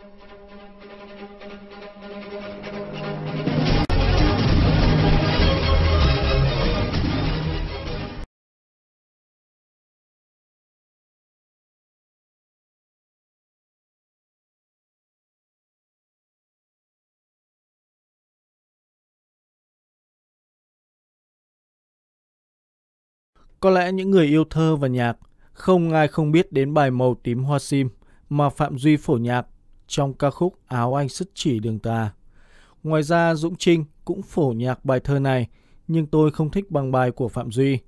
Có lẽ những người yêu thơ và nhạc không ai không biết đến bài Màu tím hoa sim mà Phạm Duy phổ nhạc trong ca khúc Áo Anh Sứt Chỉ Đường Ta. Ngoài ra Dũng Trinh cũng phổ nhạc bài thơ này nhưng tôi không thích bằng bài của Phạm Duy.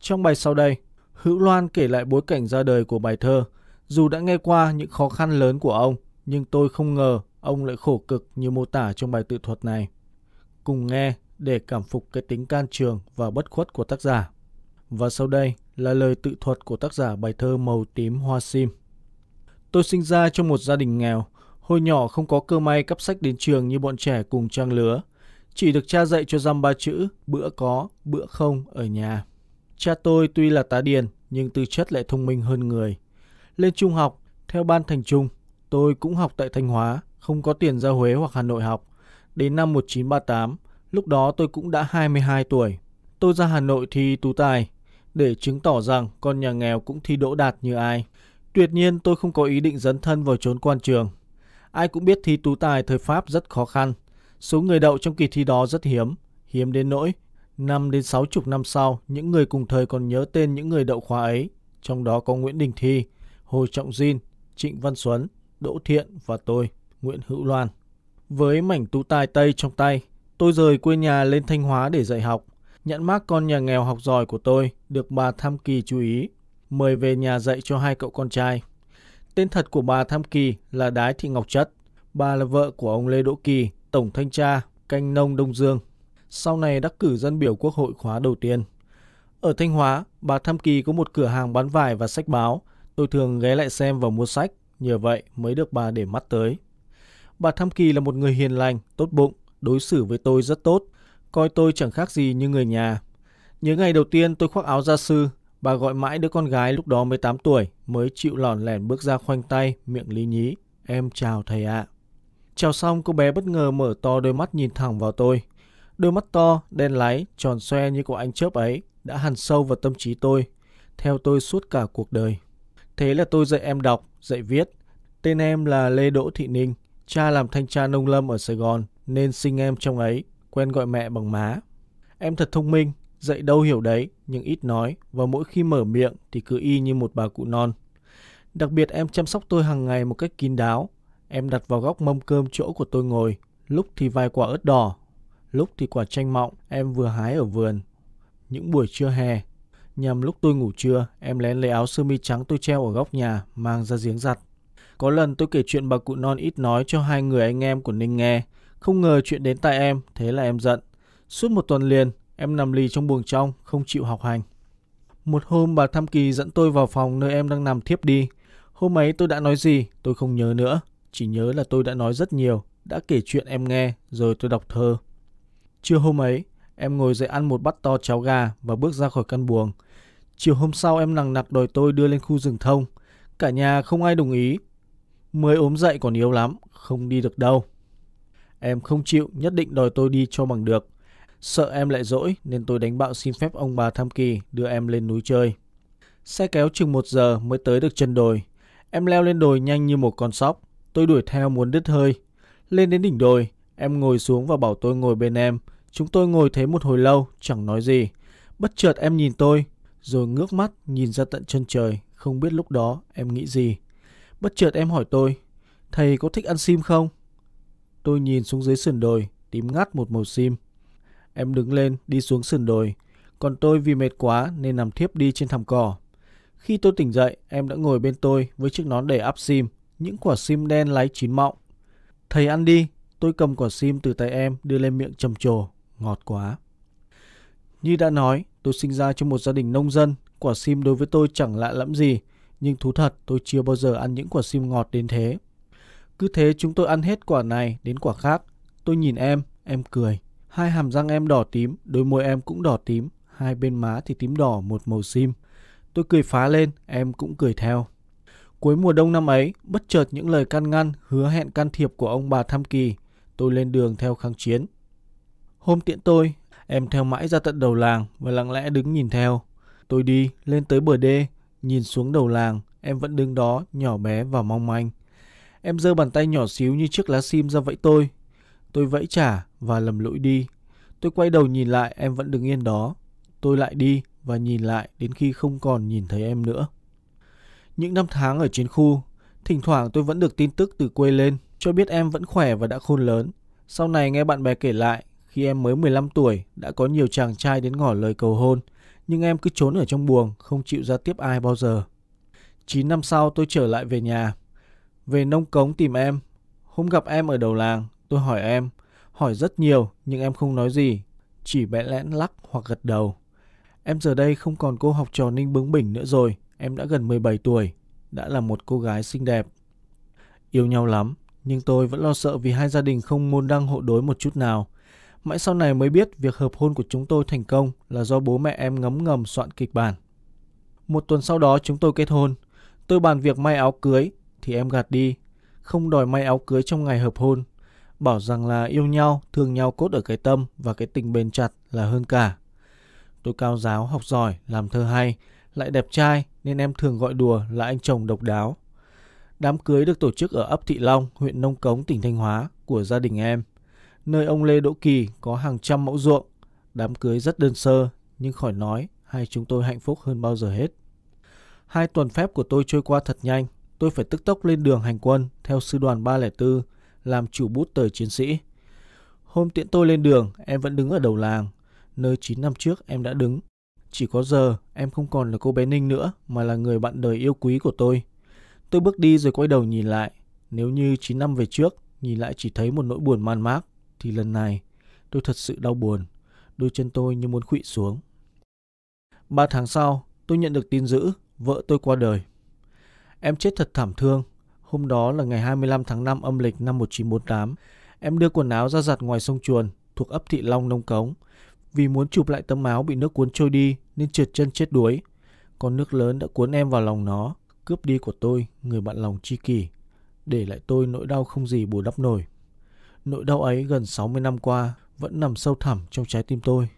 Trong bài sau đây, Hữu Loan kể lại bối cảnh ra đời của bài thơ. Dù đã nghe qua những khó khăn lớn của ông, nhưng tôi không ngờ ông lại khổ cực như mô tả trong bài tự thuật này. Cùng nghe để cảm phục cái tính can trường và bất khuất của tác giả. Và sau đây là lời tự thuật của tác giả bài thơ Màu tím hoa sim. Tôi sinh ra trong một gia đình nghèo, hồi nhỏ không có cơ may cắp sách đến trường như bọn trẻ cùng trang lứa. Chỉ được cha dạy cho dăm ba chữ, bữa có, bữa không ở nhà. Cha tôi tuy là tá điền, nhưng tư chất lại thông minh hơn người. Lên trung học, theo ban thành trung, tôi cũng học tại Thanh Hóa, không có tiền ra Huế hoặc Hà Nội học. Đến năm 1938, lúc đó tôi cũng đã 22 tuổi. Tôi ra Hà Nội thi tú tài, để chứng tỏ rằng con nhà nghèo cũng thi đỗ đạt như ai. Tuyệt nhiên tôi không có ý định dấn thân vào trốn quan trường. Ai cũng biết thi tú tài thời Pháp rất khó khăn. Số người đậu trong kỳ thi đó rất hiếm, hiếm đến nỗi. Năm đến sáu chục năm sau, những người cùng thời còn nhớ tên những người đậu khóa ấy. Trong đó có Nguyễn Đình Thi, Hồ Trọng Diên, Trịnh Văn Xuấn, Đỗ Thiện và tôi, Nguyễn Hữu Loan. Với mảnh tú tài Tây trong tay, tôi rời quê nhà lên Thanh Hóa để dạy học. Nhận mát con nhà nghèo học giỏi của tôi được bà Tham Kỳ chú ý mời về nhà dạy cho hai cậu con trai. Tên thật của bà Tham Kỳ là Đái Thị Ngọc Chất. Bà là vợ của ông Lê Đỗ Kỳ, Tổng Thanh tra, Canh Nông Đông Dương. Sau này đắc cử dân biểu quốc hội khóa đầu tiên. Ở Thanh Hóa, bà Tham Kỳ có một cửa hàng bán vải và sách báo. Tôi thường ghé lại xem và mua sách, nhờ vậy mới được bà để mắt tới. Bà Tham Kỳ là một người hiền lành, tốt bụng, đối xử với tôi rất tốt, coi tôi chẳng khác gì như người nhà. Những ngày đầu tiên tôi khoác áo gia sư, Bà gọi mãi đứa con gái lúc đó mới 8 tuổi, mới chịu lòn lẻn bước ra khoanh tay, miệng lý nhí. Em chào thầy ạ. À. Chào xong cô bé bất ngờ mở to đôi mắt nhìn thẳng vào tôi. Đôi mắt to, đen láy, tròn xoe như của anh chớp ấy đã hằn sâu vào tâm trí tôi, theo tôi suốt cả cuộc đời. Thế là tôi dạy em đọc, dạy viết. Tên em là Lê Đỗ Thị Ninh, cha làm thanh tra nông lâm ở Sài Gòn nên sinh em trong ấy, quen gọi mẹ bằng má. Em thật thông minh, dạy đâu hiểu đấy, nhưng ít nói và mỗi khi mở miệng thì cứ y như một bà cụ non. Đặc biệt em chăm sóc tôi hàng ngày một cách kín đáo. Em đặt vào góc mâm cơm chỗ của tôi ngồi, lúc thì vài quả ớt đỏ, lúc thì quả chanh mọng em vừa hái ở vườn. Những buổi trưa hè, nhằm lúc tôi ngủ trưa, em lén lấy áo sơ mi trắng tôi treo ở góc nhà, mang ra giếng giặt. Có lần tôi kể chuyện bà cụ non ít nói cho hai người anh em của Ninh nghe, không ngờ chuyện đến tai em, thế là em giận. Suốt một tuần liền, Em nằm lì trong buồng trong, không chịu học hành. Một hôm bà Thăm Kỳ dẫn tôi vào phòng nơi em đang nằm thiếp đi. Hôm ấy tôi đã nói gì, tôi không nhớ nữa. Chỉ nhớ là tôi đã nói rất nhiều, đã kể chuyện em nghe, rồi tôi đọc thơ. Trưa hôm ấy, em ngồi dậy ăn một bát to cháo gà và bước ra khỏi căn buồng. Chiều hôm sau em nằng nặc đòi tôi đưa lên khu rừng thông. Cả nhà không ai đồng ý. Mới ốm dậy còn yếu lắm, không đi được đâu. Em không chịu, nhất định đòi tôi đi cho bằng được. Sợ em lại dỗi nên tôi đánh bạo xin phép ông bà thăm Kỳ đưa em lên núi chơi. Xe kéo chừng một giờ mới tới được chân đồi. Em leo lên đồi nhanh như một con sóc. Tôi đuổi theo muốn đứt hơi. Lên đến đỉnh đồi, em ngồi xuống và bảo tôi ngồi bên em. Chúng tôi ngồi thế một hồi lâu, chẳng nói gì. Bất chợt em nhìn tôi, rồi ngước mắt nhìn ra tận chân trời, không biết lúc đó em nghĩ gì. Bất chợt em hỏi tôi, thầy có thích ăn sim không? Tôi nhìn xuống dưới sườn đồi, tím ngắt một màu sim. Em đứng lên đi xuống sườn đồi, còn tôi vì mệt quá nên nằm thiếp đi trên thảm cỏ. Khi tôi tỉnh dậy, em đã ngồi bên tôi với chiếc nón đầy áp sim, những quả sim đen lái chín mọng. Thầy ăn đi, tôi cầm quả sim từ tay em đưa lên miệng trầm trồ, ngọt quá. Như đã nói, tôi sinh ra trong một gia đình nông dân, quả sim đối với tôi chẳng lạ lẫm gì, nhưng thú thật tôi chưa bao giờ ăn những quả sim ngọt đến thế. Cứ thế chúng tôi ăn hết quả này đến quả khác, tôi nhìn em, em cười. Hai hàm răng em đỏ tím, đôi môi em cũng đỏ tím, hai bên má thì tím đỏ một màu sim. Tôi cười phá lên, em cũng cười theo. Cuối mùa đông năm ấy, bất chợt những lời can ngăn, hứa hẹn can thiệp của ông bà Tham Kỳ, tôi lên đường theo kháng chiến. Hôm tiễn tôi, em theo mãi ra tận đầu làng và lặng lẽ đứng nhìn theo. Tôi đi, lên tới bờ đê, nhìn xuống đầu làng, em vẫn đứng đó, nhỏ bé và mong manh. Em giơ bàn tay nhỏ xíu như chiếc lá sim ra vẫy tôi, Tôi vẫy trả và lầm lũi đi. Tôi quay đầu nhìn lại em vẫn đứng yên đó. Tôi lại đi và nhìn lại đến khi không còn nhìn thấy em nữa. Những năm tháng ở chiến khu, thỉnh thoảng tôi vẫn được tin tức từ quê lên cho biết em vẫn khỏe và đã khôn lớn. Sau này nghe bạn bè kể lại, khi em mới 15 tuổi đã có nhiều chàng trai đến ngỏ lời cầu hôn, nhưng em cứ trốn ở trong buồng, không chịu ra tiếp ai bao giờ. 9 năm sau tôi trở lại về nhà, về nông cống tìm em. Hôm gặp em ở đầu làng, Tôi hỏi em, hỏi rất nhiều nhưng em không nói gì, chỉ bẽ lẽn lắc hoặc gật đầu. Em giờ đây không còn cô học trò Ninh Bướng Bỉnh nữa rồi, em đã gần 17 tuổi, đã là một cô gái xinh đẹp. Yêu nhau lắm, nhưng tôi vẫn lo sợ vì hai gia đình không môn đăng hộ đối một chút nào. Mãi sau này mới biết việc hợp hôn của chúng tôi thành công là do bố mẹ em ngấm ngầm soạn kịch bản. Một tuần sau đó chúng tôi kết hôn. Tôi bàn việc may áo cưới thì em gạt đi, không đòi may áo cưới trong ngày hợp hôn bảo rằng là yêu nhau, thương nhau cốt ở cái tâm và cái tình bền chặt là hơn cả. Tôi cao giáo, học giỏi, làm thơ hay, lại đẹp trai nên em thường gọi đùa là anh chồng độc đáo. Đám cưới được tổ chức ở ấp Thị Long, huyện Nông Cống, tỉnh Thanh Hóa của gia đình em, nơi ông Lê Đỗ Kỳ có hàng trăm mẫu ruộng. Đám cưới rất đơn sơ, nhưng khỏi nói, hai chúng tôi hạnh phúc hơn bao giờ hết. Hai tuần phép của tôi trôi qua thật nhanh, tôi phải tức tốc lên đường hành quân theo sư đoàn 304 làm chủ bút tờ chiến sĩ. Hôm tiễn tôi lên đường, em vẫn đứng ở đầu làng, nơi 9 năm trước em đã đứng. Chỉ có giờ, em không còn là cô bé Ninh nữa, mà là người bạn đời yêu quý của tôi. Tôi bước đi rồi quay đầu nhìn lại. Nếu như 9 năm về trước, nhìn lại chỉ thấy một nỗi buồn man mác, thì lần này, tôi thật sự đau buồn. Đôi chân tôi như muốn khụy xuống. Ba tháng sau, tôi nhận được tin dữ, vợ tôi qua đời. Em chết thật thảm thương, Hôm đó là ngày 25 tháng 5 âm lịch năm 1948. Em đưa quần áo ra giặt ngoài sông Chuồn, thuộc ấp Thị Long, Nông Cống. Vì muốn chụp lại tấm áo bị nước cuốn trôi đi nên trượt chân chết đuối. Con nước lớn đã cuốn em vào lòng nó, cướp đi của tôi, người bạn lòng tri kỷ. Để lại tôi nỗi đau không gì bù đắp nổi. Nỗi đau ấy gần 60 năm qua vẫn nằm sâu thẳm trong trái tim tôi.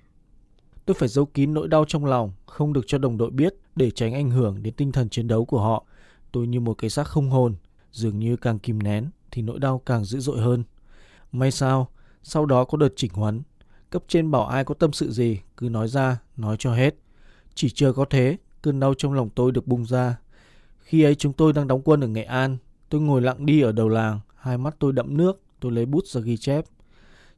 Tôi phải giấu kín nỗi đau trong lòng, không được cho đồng đội biết để tránh ảnh hưởng đến tinh thần chiến đấu của họ. Tôi như một cái xác không hồn, Dường như càng kìm nén thì nỗi đau càng dữ dội hơn. May sao, sau đó có đợt chỉnh huấn. Cấp trên bảo ai có tâm sự gì cứ nói ra, nói cho hết. Chỉ chờ có thế, cơn đau trong lòng tôi được bung ra. Khi ấy chúng tôi đang đóng quân ở Nghệ An, tôi ngồi lặng đi ở đầu làng, hai mắt tôi đẫm nước, tôi lấy bút ra ghi chép.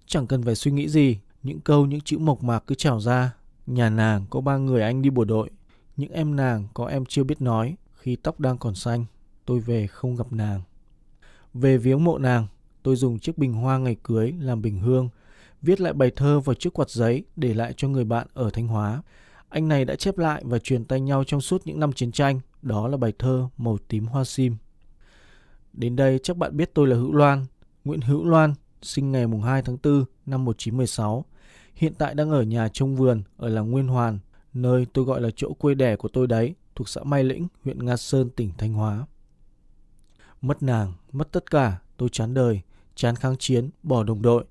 Chẳng cần phải suy nghĩ gì, những câu, những chữ mộc mạc cứ trào ra. Nhà nàng có ba người anh đi bộ đội, những em nàng có em chưa biết nói khi tóc đang còn xanh tôi về không gặp nàng. Về viếng mộ nàng, tôi dùng chiếc bình hoa ngày cưới làm bình hương, viết lại bài thơ vào chiếc quạt giấy để lại cho người bạn ở Thanh Hóa. Anh này đã chép lại và truyền tay nhau trong suốt những năm chiến tranh, đó là bài thơ Màu tím hoa sim. Đến đây chắc bạn biết tôi là Hữu Loan, Nguyễn Hữu Loan, sinh ngày 2 tháng 4 năm 1916. Hiện tại đang ở nhà trong vườn ở làng Nguyên Hoàn, nơi tôi gọi là chỗ quê đẻ của tôi đấy, thuộc xã Mai Lĩnh, huyện Nga Sơn, tỉnh Thanh Hóa mất nàng, mất tất cả, tôi chán đời, chán kháng chiến, bỏ đồng đội.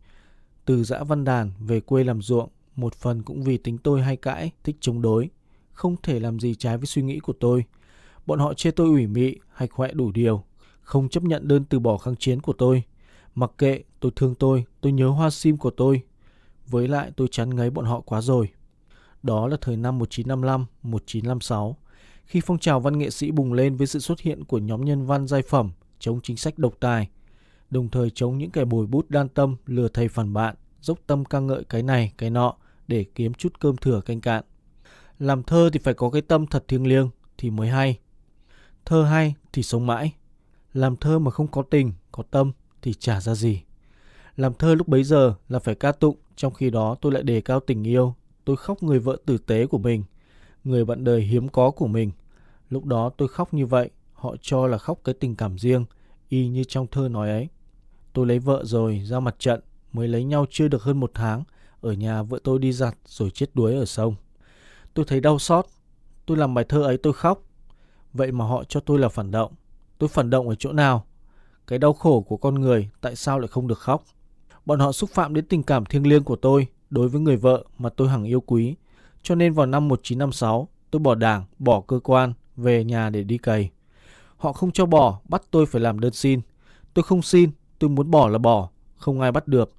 Từ dã văn đàn về quê làm ruộng, một phần cũng vì tính tôi hay cãi, thích chống đối, không thể làm gì trái với suy nghĩ của tôi. Bọn họ chê tôi ủy mị, hạch hoẹ đủ điều, không chấp nhận đơn từ bỏ kháng chiến của tôi. Mặc kệ, tôi thương tôi, tôi nhớ hoa sim của tôi. Với lại tôi chán ngấy bọn họ quá rồi. Đó là thời năm 1955, 1956, khi phong trào văn nghệ sĩ bùng lên với sự xuất hiện của nhóm nhân văn giai phẩm – chống chính sách độc tài, đồng thời chống những kẻ bồi bút đan tâm lừa thầy phản bạn, dốc tâm ca ngợi cái này cái nọ để kiếm chút cơm thừa canh cạn. Làm thơ thì phải có cái tâm thật thiêng liêng thì mới hay. Thơ hay thì sống mãi. Làm thơ mà không có tình, có tâm thì chả ra gì. Làm thơ lúc bấy giờ là phải ca tụng, trong khi đó tôi lại đề cao tình yêu. Tôi khóc người vợ tử tế của mình, người bạn đời hiếm có của mình. Lúc đó tôi khóc như vậy họ cho là khóc cái tình cảm riêng, y như trong thơ nói ấy. Tôi lấy vợ rồi, ra mặt trận, mới lấy nhau chưa được hơn một tháng, ở nhà vợ tôi đi giặt rồi chết đuối ở sông. Tôi thấy đau xót, tôi làm bài thơ ấy tôi khóc. Vậy mà họ cho tôi là phản động. Tôi phản động ở chỗ nào? Cái đau khổ của con người tại sao lại không được khóc? Bọn họ xúc phạm đến tình cảm thiêng liêng của tôi đối với người vợ mà tôi hằng yêu quý. Cho nên vào năm 1956, tôi bỏ đảng, bỏ cơ quan, về nhà để đi cày. Họ không cho bỏ, bắt tôi phải làm đơn xin. Tôi không xin, tôi muốn bỏ là bỏ, không ai bắt được.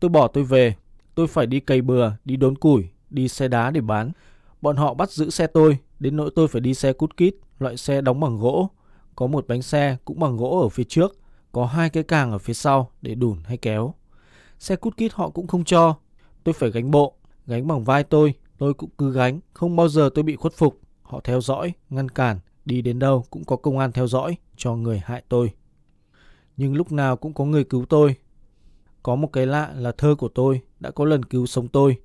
Tôi bỏ tôi về, tôi phải đi cày bừa, đi đốn củi, đi xe đá để bán. Bọn họ bắt giữ xe tôi, đến nỗi tôi phải đi xe cút kít, loại xe đóng bằng gỗ. Có một bánh xe cũng bằng gỗ ở phía trước, có hai cái càng ở phía sau để đùn hay kéo. Xe cút kít họ cũng không cho, tôi phải gánh bộ, gánh bằng vai tôi, tôi cũng cứ gánh, không bao giờ tôi bị khuất phục. Họ theo dõi, ngăn cản, Đi đến đâu cũng có công an theo dõi cho người hại tôi. Nhưng lúc nào cũng có người cứu tôi. Có một cái lạ là thơ của tôi đã có lần cứu sống tôi.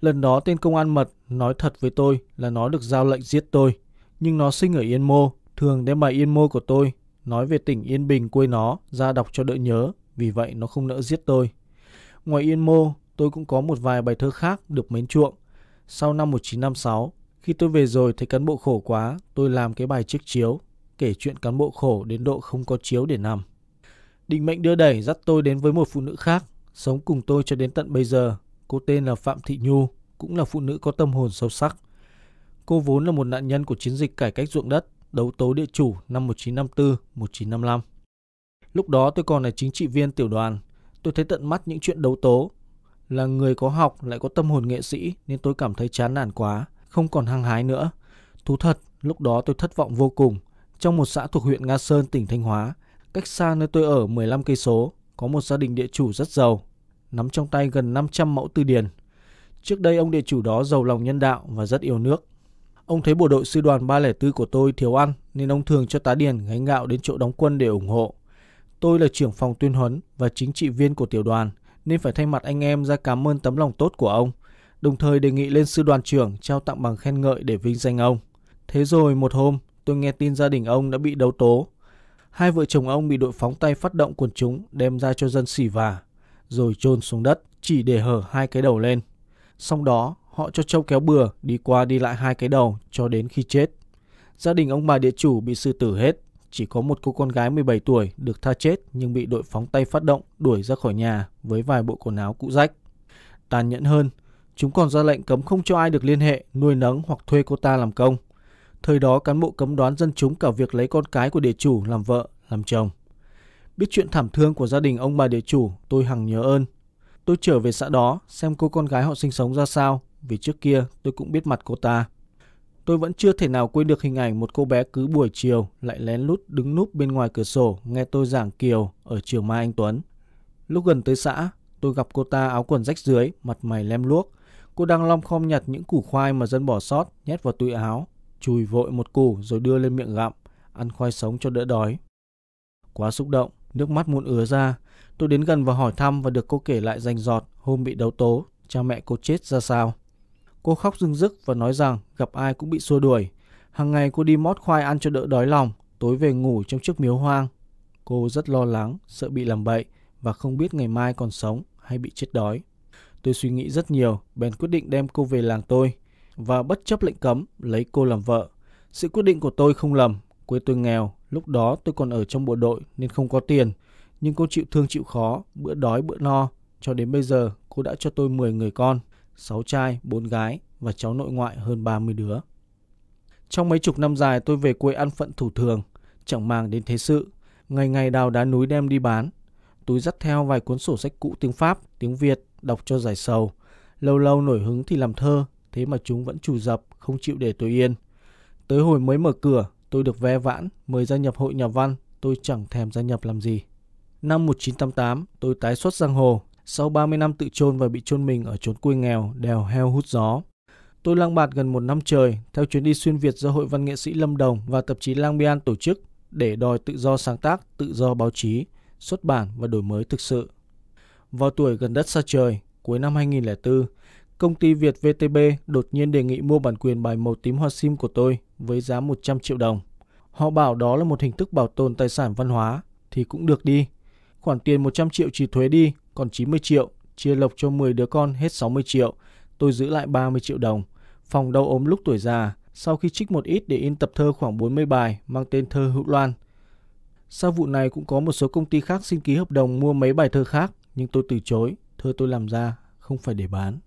Lần đó tên công an mật nói thật với tôi là nó được giao lệnh giết tôi. Nhưng nó sinh ở Yên Mô, thường đem bài Yên Mô của tôi nói về tỉnh Yên Bình quê nó ra đọc cho đỡ nhớ, vì vậy nó không nỡ giết tôi. Ngoài Yên Mô, tôi cũng có một vài bài thơ khác được mến chuộng. Sau năm 1956, khi tôi về rồi thấy cán bộ khổ quá, tôi làm cái bài chiếc chiếu, kể chuyện cán bộ khổ đến độ không có chiếu để nằm. Định mệnh đưa đẩy dắt tôi đến với một phụ nữ khác, sống cùng tôi cho đến tận bây giờ. Cô tên là Phạm Thị Nhu, cũng là phụ nữ có tâm hồn sâu sắc. Cô vốn là một nạn nhân của chiến dịch cải cách ruộng đất, đấu tố địa chủ năm 1954-1955. Lúc đó tôi còn là chính trị viên tiểu đoàn, tôi thấy tận mắt những chuyện đấu tố. Là người có học lại có tâm hồn nghệ sĩ nên tôi cảm thấy chán nản quá không còn hăng hái nữa. Thú thật, lúc đó tôi thất vọng vô cùng. Trong một xã thuộc huyện Nga Sơn, tỉnh Thanh Hóa, cách xa nơi tôi ở 15 cây số, có một gia đình địa chủ rất giàu, nắm trong tay gần 500 mẫu tư điền. Trước đây ông địa chủ đó giàu lòng nhân đạo và rất yêu nước. Ông thấy bộ đội sư đoàn 304 của tôi thiếu ăn nên ông thường cho tá điền gánh gạo đến chỗ đóng quân để ủng hộ. Tôi là trưởng phòng tuyên huấn và chính trị viên của tiểu đoàn nên phải thay mặt anh em ra cảm ơn tấm lòng tốt của ông – đồng thời đề nghị lên sư đoàn trưởng trao tặng bằng khen ngợi để vinh danh ông. Thế rồi một hôm, tôi nghe tin gia đình ông đã bị đấu tố. Hai vợ chồng ông bị đội phóng tay phát động quần chúng đem ra cho dân xỉ vả, rồi chôn xuống đất chỉ để hở hai cái đầu lên. Sau đó, họ cho trâu kéo bừa đi qua đi lại hai cái đầu cho đến khi chết. Gia đình ông bà địa chủ bị sư tử hết, chỉ có một cô con gái 17 tuổi được tha chết nhưng bị đội phóng tay phát động đuổi ra khỏi nhà với vài bộ quần áo cũ rách. Tàn nhẫn hơn, Chúng còn ra lệnh cấm không cho ai được liên hệ, nuôi nấng hoặc thuê cô ta làm công. Thời đó cán bộ cấm đoán dân chúng cả việc lấy con cái của địa chủ làm vợ, làm chồng. Biết chuyện thảm thương của gia đình ông bà địa chủ, tôi hằng nhớ ơn. Tôi trở về xã đó xem cô con gái họ sinh sống ra sao, vì trước kia tôi cũng biết mặt cô ta. Tôi vẫn chưa thể nào quên được hình ảnh một cô bé cứ buổi chiều lại lén lút đứng núp bên ngoài cửa sổ nghe tôi giảng Kiều ở trường mai anh Tuấn. Lúc gần tới xã, tôi gặp cô ta áo quần rách dưới, mặt mày lem luốc, Cô đang long khom nhặt những củ khoai mà dân bỏ sót, nhét vào túi áo, chùi vội một củ rồi đưa lên miệng gặm, ăn khoai sống cho đỡ đói. Quá xúc động, nước mắt muốn ứa ra. Tôi đến gần và hỏi thăm và được cô kể lại rành giọt hôm bị đấu tố, cha mẹ cô chết ra sao. Cô khóc rưng rức và nói rằng gặp ai cũng bị xua đuổi. Hàng ngày cô đi mót khoai ăn cho đỡ đói lòng, tối về ngủ trong chiếc miếu hoang. Cô rất lo lắng, sợ bị làm bậy và không biết ngày mai còn sống hay bị chết đói. Tôi suy nghĩ rất nhiều, bèn quyết định đem cô về làng tôi và bất chấp lệnh cấm lấy cô làm vợ. Sự quyết định của tôi không lầm, quê tôi nghèo, lúc đó tôi còn ở trong bộ đội nên không có tiền, nhưng cô chịu thương chịu khó, bữa đói bữa no, cho đến bây giờ cô đã cho tôi 10 người con, 6 trai, 4 gái và cháu nội ngoại hơn 30 đứa. Trong mấy chục năm dài tôi về quê ăn phận thủ thường, chẳng màng đến thế sự, ngày ngày đào đá núi đem đi bán. Tôi dắt theo vài cuốn sổ sách cũ tiếng Pháp, tiếng Việt đọc cho dài sầu. Lâu lâu nổi hứng thì làm thơ, thế mà chúng vẫn trù dập, không chịu để tôi yên. Tới hồi mới mở cửa, tôi được ve vãn, mời gia nhập hội nhà văn, tôi chẳng thèm gia nhập làm gì. Năm 1988, tôi tái xuất giang hồ, sau 30 năm tự chôn và bị chôn mình ở chốn quê nghèo, đèo heo hút gió. Tôi lang bạt gần một năm trời theo chuyến đi xuyên Việt do Hội Văn nghệ sĩ Lâm Đồng và tạp chí Lang Bian tổ chức để đòi tự do sáng tác, tự do báo chí, xuất bản và đổi mới thực sự. Vào tuổi gần đất xa trời, cuối năm 2004, công ty Việt VTB đột nhiên đề nghị mua bản quyền bài màu tím hoa sim của tôi với giá 100 triệu đồng. Họ bảo đó là một hình thức bảo tồn tài sản văn hóa thì cũng được đi. Khoản tiền 100 triệu trừ thuế đi, còn 90 triệu, chia lộc cho 10 đứa con hết 60 triệu, tôi giữ lại 30 triệu đồng. Phòng đau ốm lúc tuổi già, sau khi trích một ít để in tập thơ khoảng 40 bài mang tên thơ Hữu Loan. Sau vụ này cũng có một số công ty khác xin ký hợp đồng mua mấy bài thơ khác nhưng tôi từ chối, thưa tôi làm ra, không phải để bán.